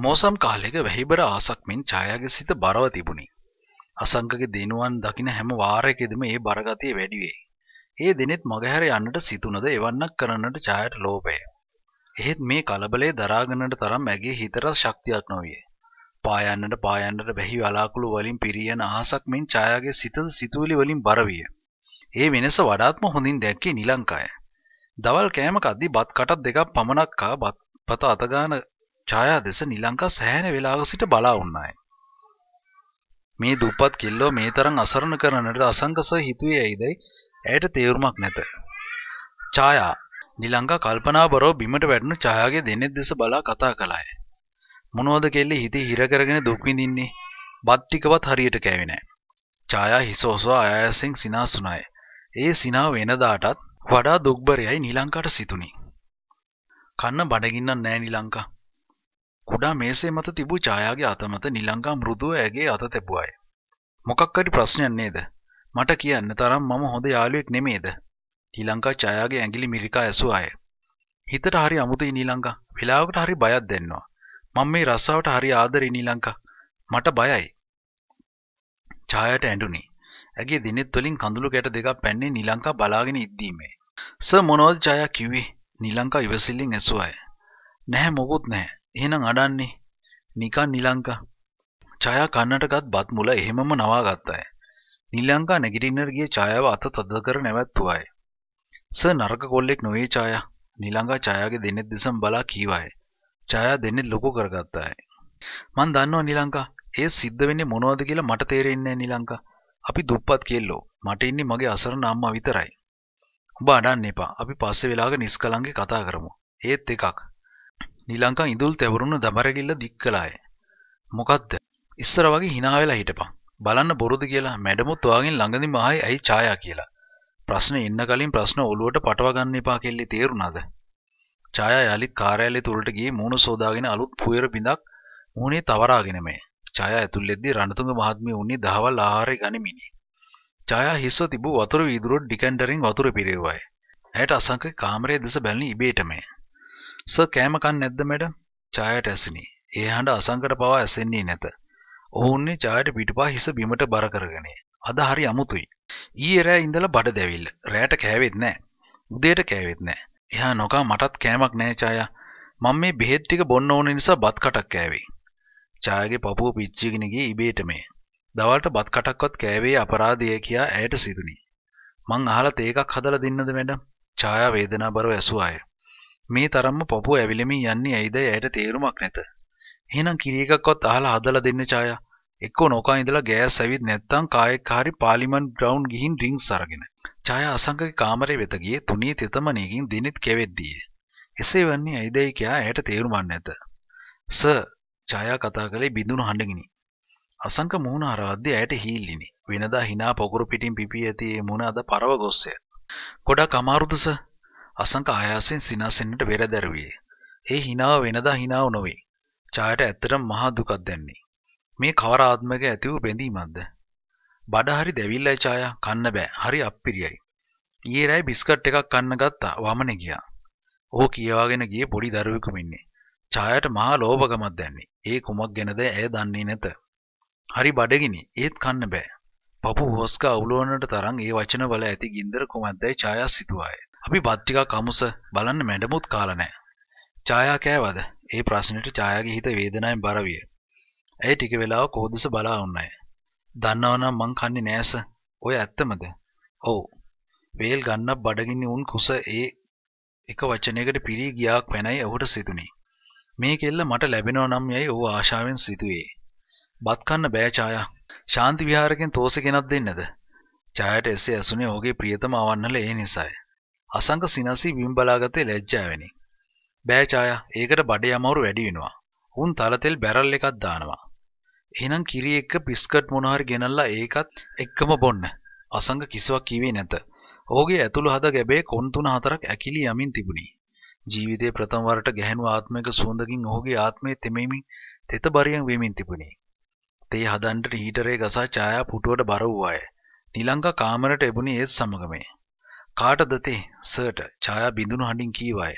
මෝසම් කාලයක වැහිබර ආසක් මෙන් ඡායාගේ සිත බරව තිබුණි. අසංකගේ දිනුවන් දකින හැම වාරයකදීම ඒ බරගතිය වැඩි වේ. ඒ දිනෙත් මගහැර යන්නට සිතුනද එවන්නක් කරන්නට ඡායට ලෝභය. එහෙත් මේ කලබලයේ දරාගන්නට තරම් ඇගේ හිතට ශක්තියක් නොවිය. පායන්නට පායන්නට බැහි වලාකුළු වලින් පිරියන අහසක් මෙන් ඡායාගේ සිතද සිතුවිලි වලින් බර විය. ඒ වෙනස වඩාත්ම හොඳින් දැක්කේ නිලංකාය. දවල් කෑම කද්දී බත් කටක් දෙකක් පමණක් කා බත් පත අතගාන ඡායා දෙස නිලංකා සෑහෙන වේලාවක සිට බලා වුණාය. මේ දුප්පත් කිල්ලෝ මේ තරම් අසරණ කරනට අසංකසව හිතුවේ ඇයිදයි ඇයට තේරුමක් නැත. ඡායා නිලංකා කල්පනාබරව බිමට වැටුණු ඡායාගේ දෙනෙත් දෙස බලා කතා කළාය. මොනවද කෙල්ලේ හිතේ හිර කරගෙන දුක් විඳින්නේ? බත් ටිකවත් හරියට කෑවේ නැහැ. ඡායා හිස ඔසවා ආයාසෙන් සිනාසුණාය. ඒ සිනාව වෙනදාටත් වඩා දුක්බරයයි නිලංකාට සිතුණි. කන්න බඩගින්නක් නැහැ නිලංකා. කුඩා මේසේ මත තිබූ ඡායාගේ අතමත නිලංගා මෘදුව ඇගේ අත තැබුවාය. මොකක් හරි ප්‍රශ්නයක් නේද? මට කියන්න තරම් මම හොඳ යාළුවෙක් නෙමේද? නිලංගා ඡායාගේ ඇඟිලි මිරිකා ඇසුවාය. හිතට හරි අමුතුයි නිලංගා. වෙලාවකට හරි බයක් දැනෙනවා. මම මේ රස්සාවට හරි ආදරේ නිලංගා. මට බයයි. ඡායාට ඇඬුනි. ඇගේ දිනෙත් වලින් කඳුළු ගැට දෙකක් පැන්නේ නිලංගා බලාගෙන ඉද්දීමේ. "ස මොනවද ඡායා කිව්වේ?" නිලංගා ඉවසිල්ලෙන් ඇසුවාය. "නැහැ මොකුත් නැහැ. එහෙනම් අඩන්නේ නිකන් නිලංකා ඡායා කන්නටගත් බත් මුල එහෙමම නවාගත්තාය. නිලංකා නැගිටින්නට ගිය ඡායාව අත තද කර නැවැත්තුවාය. ස නරක කොල්ලෙක් නොවේ ඡායා. නිලංකා ඡායාගේ දෙනෙත් දෙසම බලා කීවාය. ඡායා දෙනෙත් ලොකු කරගත්තාය. මන් දන්නවා නිලංකා. ඒ සිද්ධ වෙන්නේ මොනවද කියලා මට තේරෙන්නේ නැහැ නිලංකා. අපි දුප්පත් කෙල්ලෝ. මට ඉන්නේ මගේ අසරණ අම්මා විතරයි. ඔබ අඩන්න එපා. අපි පස්සේ වෙලාවක නිස්කලංකේ කතා කරමු. ඒත් එකක් නිලංකා ඉඳුල් තැවරුණු දබරගිල්ල දික් කලාය. මොකක්ද ඉස්සර වගේ හිනාවෙලා හිටපං බලන්න බොරුද කියලා මැඩමුත් වගෙන් ළඟදි මහයි ඇයි ඡායා කියලා. ප්‍රශ්න එන්න කලින් ප්‍රශ්න ඔලුවට පටව ගන්න එපා කෙල්ලේ තේරුණාද? ඡායා යාලිත් කාර්යාලයේ තුලට ගියේ මූණ සෝදාගෙන අලුත් පුයර බිඳක් මූණේ තවරාගෙන මේ. ඡායා ඇතුල්ලෙද්දී රණතුංග මහත්මිය උන්නේ දහවල් ආහාරය ගනිමිනි. ඡායා හිස්ව තිබූ වතුර වීදුරුව ඩිකැන්ඩරින් වතුර පිරෙව්වාය. ඇයට අසංක කාමරයේ දෙස බැලුණි ඉබේටම. ස කෑමකන් නැද්ද මැඩ චායට ඇසිනි ඒ හඬ අසංකට පවා ඇසෙන්නේ නැත ඔවුන්නේ චායට පිටුපා හිස බිමට බර කරගනේ අද හරි අමුතුයි ඊයේ රෑ ඉඳලා බඩ දැවිල්ල රෑට කෑවෙත් නෑ උදේට කෑවෙත් නෑ එහා නොකා මටත් කෑමක් නෑ චායා මම මේ බෙහෙත් ටික බොන්න ඕන නිසා බත් කටක් කෑවේ චායාගේ පපුව පිච්චිගෙන ගියේ ඉබේට මේ දවල්ට බත් කටක්වත් කෑවේ අපරාධය කියා ඇයට සිදුනි මං අහලා තේකක් හදලා දෙන්නද මැඩම් ඡායා වේදනාබරව ඇසුවාය මේ තරම්ම පපුව ඇවිලෙමින් යන්නේ ඇයිදයි ඇයට තේරුමක් නැත. එහෙනම් කිරි එකක්වත් අහලා හදලා දෙන්න ඡායා. එක්කෝ නෝකා ඉඳලා ගෑස් ඇවිත් නැත්තම් කායෙක් හරි පාර්ලිමන් ග්‍රවුන්ඩ් ගිහින් ඩ්‍රින්ක්ස් අරගෙන. ඡායා අසංකගේ කාමරේ වෙත ගියේ තුනී තෙතමනයකින් දිනෙත් කෙවෙද්දී. එසේ වන්නේ ඇයිදයි කියා ඇයට තේරුමක් නැත. "සර්" ඡායා කතා කළේ බිඳුණු හඬකිනි. අසංක මුහුණ හරවද්දී ඇයට හීල්ලිනි. වෙනදා hina පොකුරු පිටින් පිපී ඇති ඒ මුණ අද පරව ගොස්සය. "ගොඩක් අමාරුද සර්?" අසංක ආයාසෙන් සිනාසෙන්නට බේර දැරුවේ. ඒ හිනාව වෙනදා හිනාව නොවේ. ඡායට ඇත්තටම මහා දුකක් දැන්නේ. මේ කවර ආත්මක ඇති වූ බැඳීමක්ද? බඩ හරි දෙවිල්ලයි ඡායා කන්න බෑ. හරි අප්පිරියයි. ඊයේ රෑ බිස්කට් එකක් කන්න ගත්තා. වමනේ ගියා. ඔහු කියවාගෙන ගියේ පොඩි දරුවෙකු මෙන්නේ. ඡායට මහා ලෝභකමක් දැන්නේ. ඒ කුමක් ගැනද ඇය දන්නේ නැත. හරි බඩගිනි. ඒත් කන්න බෑ. පපු හොස්ක අවුලවන්නට තරම් ඒ වචන වල ඇති ගින්දර කුමක්දයි ඡායා සිතුවායේ. අපි බත් ටිකක් අමුස බලන්න මැඩමුත් කාලා නැහැ. ඡායා කෑවද? ඒ ප්‍රශ්නෙට ඡායාගේ හිත වේදනාවෙන් බර විය. ඇය ටික වෙලාවක් කොහොදස බලා වුණාය. දන්නවනම් මං කන්නේ නෑස. ඔය ඇත්තමද? ඔව්. වේල් ගන්න බඩගින්න උන් කුස ඒ එක වචනයකට පිරී ගියාක් පැනයි ඔහුට සිතුණි. මේ කෙල්ල මට ලැබෙනව නම් යයි ඔහු ආශාවෙන් සිතුවේ. බත් කන්න බෑ ඡායා. ශාන්ති විහාරකෙන් තෝසෙ කෙනක් දෙන්නද? ඡායාට එසේ ඇසුනේ ඔහුගේ ප්‍රියතම අවන්නල ඒ නිසායි. අසංක සිනසී බිම් බලාගත්තේ ලැජ්ජාවෙනි. බෑ ඡායා, ඒකට බඩේ අමාරු වැඩි වෙනවා. උන් තලතෙල් බැරල් එකක් දානවා. එහෙනම් කිරි එක්ක බිස්කට් මොනවා හරි ගෙනල්ලා ඒකත් එක්කම බොන්න. අසංක කිසිවක් කිව්වේ නැත. ඔහුගේ ඇතුළු හද ගැබේ කොන් තුන හතරක් ඇකිලි යමින් තිබුණි. ජීවිතයේ ප්‍රථම වරට ගැහෙණු ආත්මයක සුවඳකින් ඔහුගේ ආත්මය තෙමෙමින් තෙතබරියන් වෙමින් තිබුණි. තේ හදන්නට හීටරේ ගසා ඡායා පුටුවට බර වූාය. නිලංග කාමරට එබුණි ඒත් සමගමේ. කාටද තේ සර්ට ඡායා බිඳුණු හඬින් කීවාය.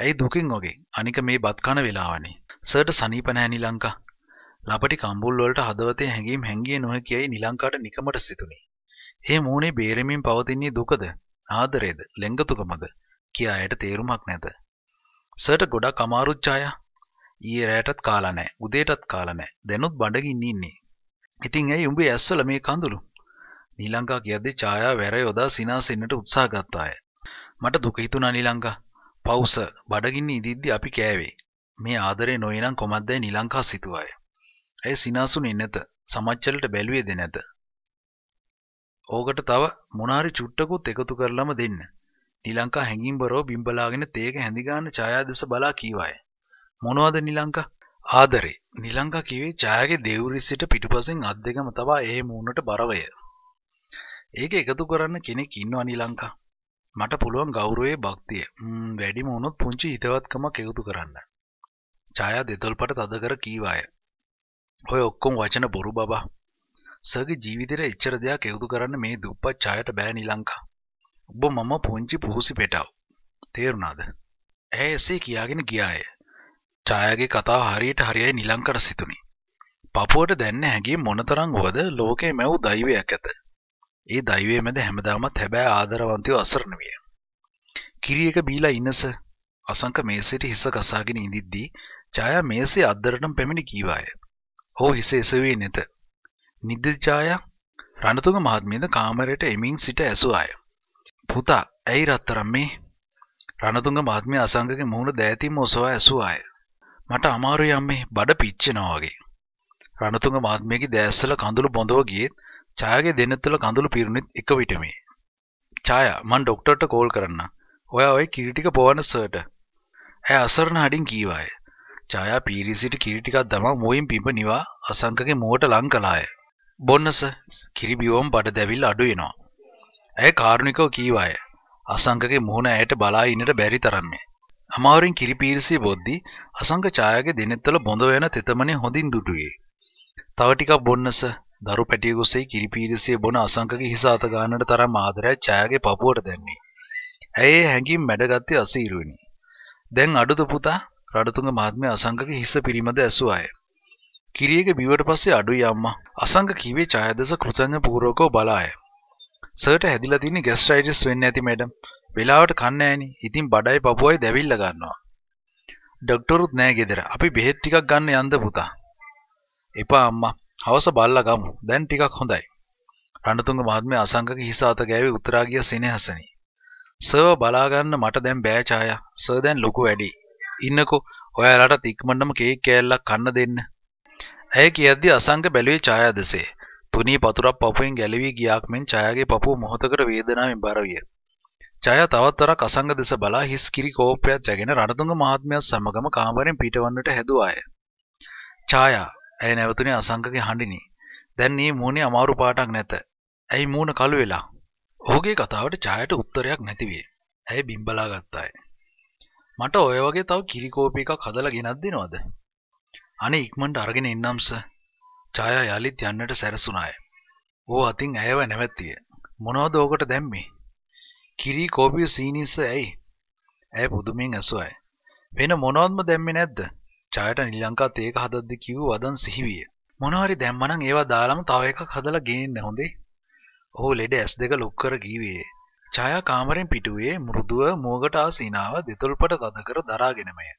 ඇයි දුකින් ඔගේ? අනික මේ බත් කන වෙලාවනේ. සර්ට සනීප නෑ නිලංකා. ලපටි කම්බුල් වලට හදවතේ හැඟීම් හැංගියේ නොහැකියයි නිලංකාට නිකමට සිතුණි. මේ මූණේ බේරෙමින් පවතින්නේ දුකද, ආදරේද, ලැඟතුකමද කියා ඇයට තේරුමක් නැත. සර්ට ගොඩක් අමාරුත් ඡායා. ඊයේ රැයටත් කාලා නෑ, උදේටත් කාලා නෑ. දැනුත් බඩගින්න ඉන්නේ. ඉතින් ඇයි උඹේ ඇස්වල මේ කඳුළු? නී ලංකා කියද්දි ඡායා වැර යොදා සිනාසෙන්නට උත්සාහ ගත්තාය. මට දුක හිතුණා නී ලංකා. පවුස බඩගින්න ඉදිද්දි අපි කෑවේ. මේ ආදරේ නොයනම් කොමද්දයි නී ලංකා සිතුවාය. ඇය සිනාසුනේ නැත. සමච්චලට බැලුවේද නැත. ඕකට තව මොනාරි චුට්ටකුත් එකතු කරලම දෙන්න. නී ලංකා හැංගින්බරෝ බිම්බලාගෙන තේක හැඳිගාන ඡායා දෙස බලා කීවාය. මොනවද නී ලංකා? ආදරේ. නිලංකා කිවේ ඡායාගේ දෙවුරිසිට පිටුපසින් අත් දෙකම තබා ඒ මූණට බරවය. ඒක එකතු කරන්න කෙනෙක් ඉන්න අනි ලංකා මට පුළුවන් ගෞරුවේ භක්තිය වැඩිම වුණොත් පුංචි හිතවත්කමක් එකතු කරන්න ඡායා දෙතොල්පට තද කර කීවාය ඔය ඔක්කොම වචන බොරු බබා සගේ ජීවිතයට එච්චර දෙයක් එවුදු කරන්න මේ දුප්පත් ඡායට බෑ නී ලංකා. ඔබ මම පුංචි පුහුසි පෙටව්. තේරුණාද? ඇය එසේ කියාගෙන ගියාය. ඡායගේ කතාව හරියට හරියයි නිලංකර සිතුනි. පපුවට දැන්න හැගේ මොනතරම් වද ලෝකේ මැව් දෛවයක් ඇත. ඒ දෛවයේ මැද හැමදාමත් හැබෑ ආදරවන්තයෝ අසරණ විය. කිරි එක බීලා ඉනස අසංක මේසෙට හිස ගසාගෙන ඉඳිද්දී ඡායා මේසේ අද්දරටම පැමිණි කීවාය. "හෝ හිස එසුවේ නැත." නිද්ද ඡායා රණතුංග මහත්මියද කාමරයට එමින් සිට ඇසුවාය. "පුතා, ඇයි රත්තරන් මේ?" රණතුංග මහත්මිය අසංකගේ මුහුණ දෑතින්ම ඔසවා ඇසුවාය. මට අමාරුයි අම්මේ බඩ පිච්චෙනවා වගේ. රණතුංග මහත්මියගේ දැස්සල කඳුළු බොඳව ගියෙත් ඡායාගේ දෙන තුළ කඳුළු පිරුණෙත් එක විටමේ. ඡායා මං ඩොක්ටර්ට කෝල් කරන්න. ඔයා ඔය කිරි ටික පොවන්න සර්ට. ඇය අසරණ හඩින් කීවාය. ඡායා පීරී සිට කිරි ටිකක් දමා මුවින් පිඹ නිවා අසංකගේ මුවට ලං කළාය. බොන්න සර් කිරි බිවම් බඩ දැවිල්ල අඩු වෙනවා. ඇය කාරුණිකව කීවාය. අසංකගේ මුහුණ ඇයට බලා ඉන්නට බැරි තරම්ය. අමාරුවෙන් කිරිපීරසී බොද්දි අසංක ඡායාගේ දෙනෙත්තල බොඳ වෙන තෙතමනේ හොඳින් දුටුවේ. තව ටිකක් බොන්නස දරු පැටියෙකුසේ කිරිපීරිසේ බොන අසංකගේ හිස අත ගන්නට තරම් ආදරයක් ඡායාගේ පපුවට දැම්මේ. ඇය හැඟීම් මැඩගත්තේ අසීරුවෙනි. දැන් අඩුද පුතා? රඩතුංග මහත්මයා අසංකගේ හිස පිරිමද ඇසුවාය. කිරියක බිවට පස්සේ අඩුයි අම්මා. අසංක කිව්වේ ඡායා දෙස කෘතඥ පූර්වකව බලාය. සර්ට හැදිලා තින්නේ ગેස්ට්‍රයිටිස් වෙන්න ඇති මැඩම්. වෙලාවට කන්නේ නෑනේ. ඉතින් බඩයි පපුවයි දැවිල්ල ගන්නවා. ඩොක්ටරුත් නෑ ගෙදර. අපි බෙහෙත් ටිකක් ගන්න යන්ද පුතා. එපා අම්මා. හවස බල්ලා ගමු. දැන් ටිකක් හොඳයි. රණතුංග මහත්මයා අසංගක හිස අත ගෑවි උත්තරා ගිය සිනහසනි. සර් බලා ගන්න මට දැන් බෑ ඡායා. සර් දැන් ලොකු වැඩි. ඉන්නකෝ ඔයාලට ඉක්මනටම කේක් කෑල්ලක් කන්න දෙන්න. ඇය කියද්දි අසංග බැලුවේ ඡායා දෙසේ. තුනී පතුරක් පපුවෙන් ගැලවි ගියාක් මෙන් ඡායාගේ පපුව මොහොතකට වේදනාවෙන් බර විය. ඡායා තවත්තරක් අසංග දෙස බලා හිස් කිරි කෝපයක් ජගෙන රණතුංග මහත්මයා සමගම කාමරෙන් පිටවන්නට හැදුවාය. ඡායා ඇය නැවතුනේ අසංකගේ හඬිනි. දැන් මේ මූණේ අමාරු පාටක් නැත. ඇයි මූණ කළු වෙලා? ඔහුගේ කතාවට ඡායට උත්තරයක් නැති විය. ඇය බිම්බලා ගත්තාය. මට ඔය වගේ තව කිරි කෝපි එකක් හදලා ගෙනත් දෙනවද? අනේ ඉක්මනට අරගෙන එන්නම් සර්. ඡායා යලිත් යන්නට සැරසුණාය. ඌ අතින් ඇයව නැවැත්තිය. මොනවද ඕකට දැම්මේ? කිරි කෝපිය සීනිස්ස ඇයි? ඇය පුදුමෙන් ඇසුවයි. වෙන මොනවත්ම දැම්මේ නැද්ද? ජයට නිලංකා තේක හදද්දි කිව් වදන් සිහිවිය. මොනවාරි දැම්මනම් ඒවා දාලම තව එකක් හදලා ගේන්න හොඳේ. ඔහු ලෙඩ ඇස් දෙක ලොක් කර ගීවේ. ඡායා කාමරෙන් පිටුවේ මෘදුව මෝගට ආසීනාව දෙතොල්පට තද කර දරාගෙනමය.